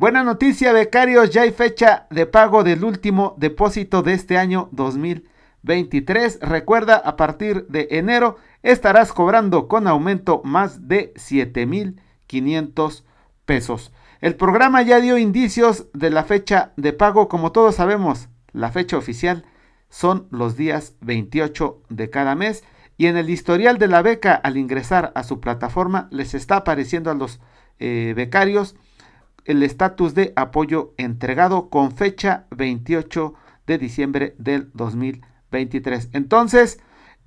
Buena noticia, becarios, ya hay fecha de pago del último depósito de este año 2023. Recuerda, a partir de enero estarás cobrando con aumento más de 7.500 pesos. El programa ya dio indicios de la fecha de pago, como todos sabemos, la fecha oficial son los días 28 de cada mes y en el historial de la beca al ingresar a su plataforma les está apareciendo a los eh, becarios el estatus de apoyo entregado con fecha 28 de diciembre del 2023. Entonces,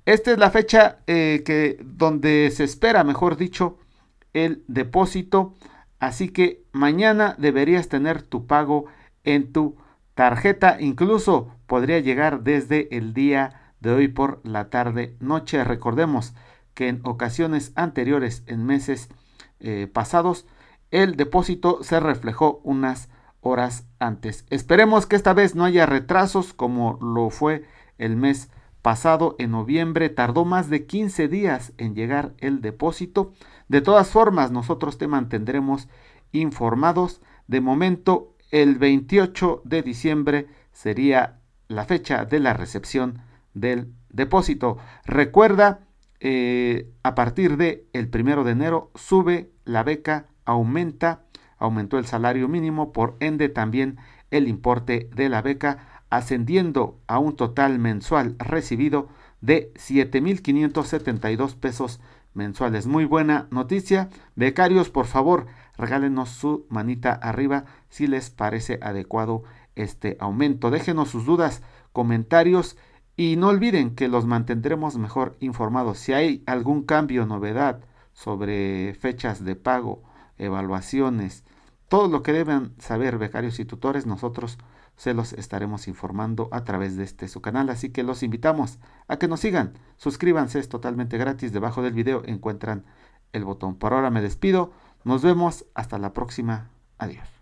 esta es la fecha eh, que, donde se espera, mejor dicho, el depósito. Así que mañana deberías tener tu pago en tu tarjeta. Incluso podría llegar desde el día de hoy por la tarde noche. Recordemos que en ocasiones anteriores, en meses eh, pasados, el depósito se reflejó unas horas antes. Esperemos que esta vez no haya retrasos como lo fue el mes pasado en noviembre. Tardó más de 15 días en llegar el depósito. De todas formas, nosotros te mantendremos informados. De momento, el 28 de diciembre sería la fecha de la recepción del depósito. Recuerda, eh, a partir de el primero de enero sube la beca aumenta, aumentó el salario mínimo, por ende también el importe de la beca, ascendiendo a un total mensual recibido de 7.572 pesos mensuales. Muy buena noticia. Becarios, por favor, regálenos su manita arriba si les parece adecuado este aumento. Déjenos sus dudas, comentarios y no olviden que los mantendremos mejor informados. Si hay algún cambio, novedad sobre fechas de pago evaluaciones. Todo lo que deben saber becarios y tutores, nosotros se los estaremos informando a través de este su canal. Así que los invitamos a que nos sigan. Suscríbanse, es totalmente gratis. Debajo del video encuentran el botón. Por ahora me despido. Nos vemos hasta la próxima. Adiós.